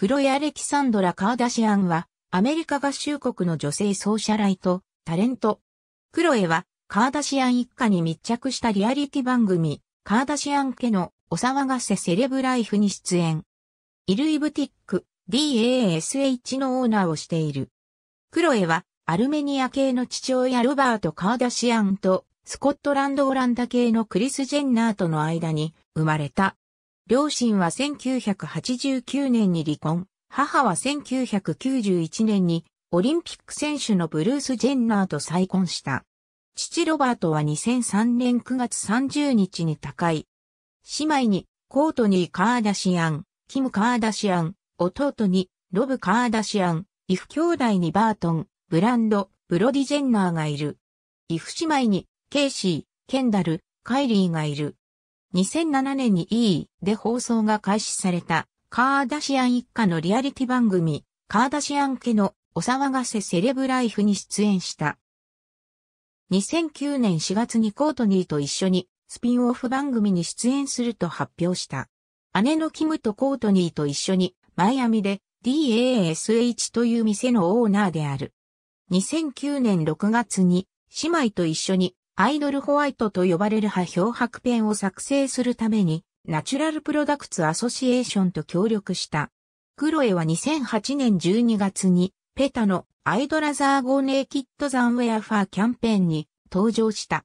クロエ・アレキサンドラ・カーダシアンは、アメリカ合衆国の女性ソーシャライト、タレント。クロエは、カーダシアン一家に密着したリアリティ番組、カーダシアン家のお騒がせセレブライフに出演。イルイブティック、DASH のオーナーをしている。クロエは、アルメニア系の父親ロバート・カーダシアンと、スコットランド・オランダ系のクリス・ジェンナーとの間に生まれた。両親は1989年に離婚、母は1991年にオリンピック選手のブルース・ジェンナーと再婚した。父ロバートは2003年9月30日に他界。姉妹にコートニー・カーダシアン、キム・カーダシアン、弟にロブ・カーダシアン、イフ兄弟にバートン、ブランド、ブロディ・ジェンナーがいる。イフ姉妹にケイシー、ケンダル、カイリーがいる。2007年に E で放送が開始された、カーダシアン一家のリアリティ番組、カーダシアン家のお騒がせセレブライフに出演した。2009年4月にコートニーと一緒にスピンオフ番組に出演すると発表した。姉のキムとコートニーと一緒にマイアミで DASH という店のオーナーである。2009年6月に姉妹と一緒にアイドルホワイトと呼ばれる派漂白ペンを作成するために、ナチュラルプロダクツアソシエーションと協力した。クロエは2008年12月に、ペタのアイドラザーゴーネーキッドザンウェアファーキャンペーンに登場した。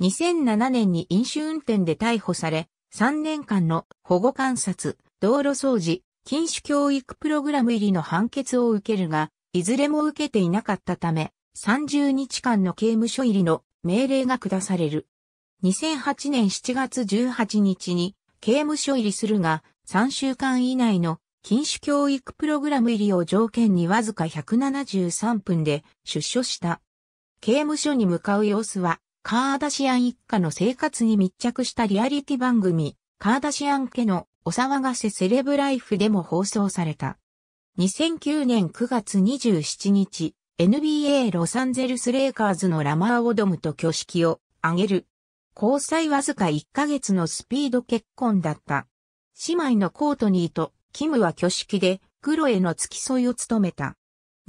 2007年に飲酒運転で逮捕され、3年間の保護観察、道路掃除、禁酒教育プログラム入りの判決を受けるが、いずれも受けていなかったため、30日間の刑務所入りの命令が下される。2008年7月18日に刑務所入りするが、3週間以内の禁酒教育プログラム入りを条件にわずか173分で出所した。刑務所に向かう様子は、カーダシアン一家の生活に密着したリアリティ番組、カーダシアン家のお騒がせセレブライフでも放送された。2009年9月27日、NBA ロサンゼルスレイカーズのラマーオドムと挙式を挙げる。交際わずか1ヶ月のスピード結婚だった。姉妹のコートニーとキムは挙式でクロエの付き添いを務めた。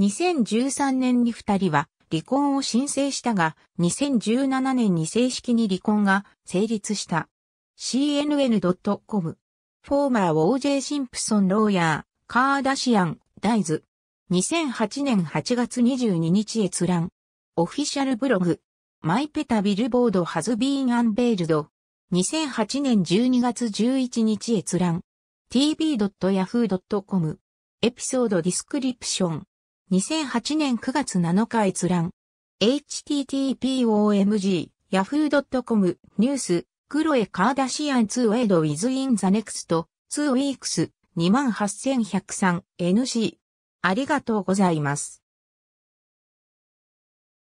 2013年に二人は離婚を申請したが、2017年に正式に離婚が成立した。cnn.com フォーマー OJ シンプソンローヤー、カーダシアン、ダイズ。2008年8月22日閲覧。オフィシャルブログ。マイペタビルボードハズビーンアンベールド。2008年12月11日閲覧。tv.yahoo.com。エピソードディスクリプション。2008年9月7日閲覧。http://omg.yahoo.com ニュース、クロエ・カーダシアン2ウェイド・ウィズ・イン・ザ・ネクスト、2ウィークス、28103、NC。ありがとうございます。